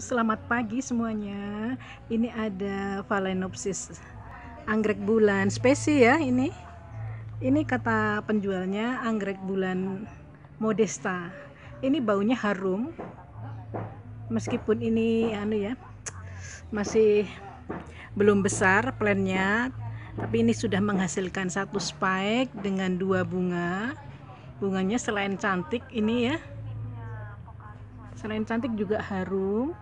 selamat pagi semuanya. Ini ada Phalaenopsis anggrek bulan spesi ya ini. Ini kata penjualnya anggrek bulan modesta. Ini baunya harum. Meskipun ini anu ya masih belum besar plannya, tapi ini sudah menghasilkan satu spike dengan dua bunga. Bunganya selain cantik ini ya selain cantik juga harum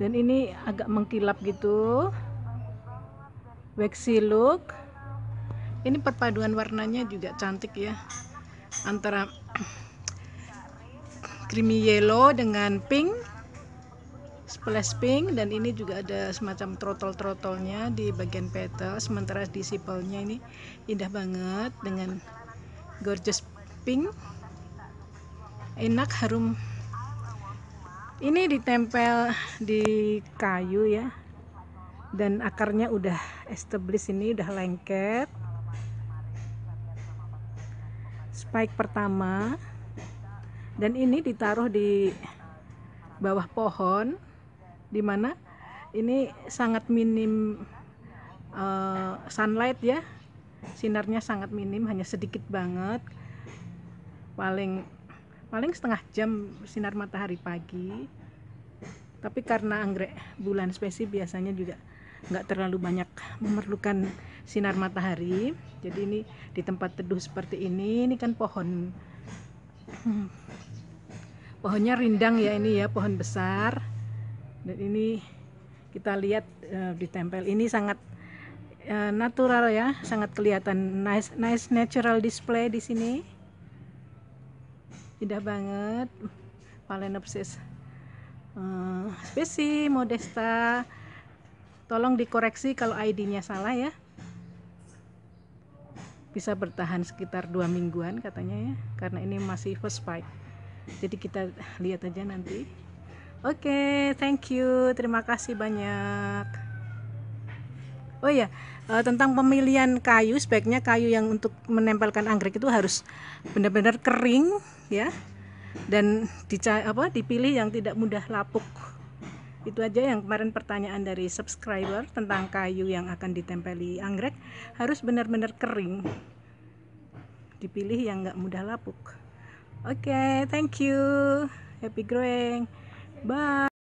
dan ini agak mengkilap gitu waxy look ini perpaduan warnanya juga cantik ya antara creamy yellow dengan pink splash pink dan ini juga ada semacam trotol-trotolnya di bagian petal sementara di sipelnya ini indah banget dengan gorgeous pink enak harum ini ditempel di kayu ya dan akarnya udah establish ini udah lengket spike pertama dan ini ditaruh di bawah pohon dimana ini sangat minim uh, sunlight ya sinarnya sangat minim hanya sedikit banget paling paling setengah jam sinar matahari pagi tapi karena anggrek bulan spesi biasanya juga nggak terlalu banyak memerlukan sinar matahari jadi ini di tempat teduh seperti ini ini kan pohon hmm, pohonnya rindang ya ini ya pohon besar dan ini kita lihat e, eh, ditempel ini sangat e, natural ya sangat kelihatan nice nice natural display di sini indah banget Palenopsis uh, eh, spesi modesta tolong dikoreksi kalau ID-nya salah ya bisa bertahan sekitar dua mingguan katanya ya karena ini masih first spike jadi kita lihat aja nanti oke okay, thank you terima kasih banyak Oh iya, e, tentang pemilihan kayu, sebaiknya kayu yang untuk menempelkan anggrek itu harus benar-benar kering ya. Dan apa dipilih yang tidak mudah lapuk. Itu aja yang kemarin pertanyaan dari subscriber tentang kayu yang akan ditempeli anggrek harus benar-benar kering. Dipilih yang nggak mudah lapuk. Oke, okay, thank you. Happy growing. Bye.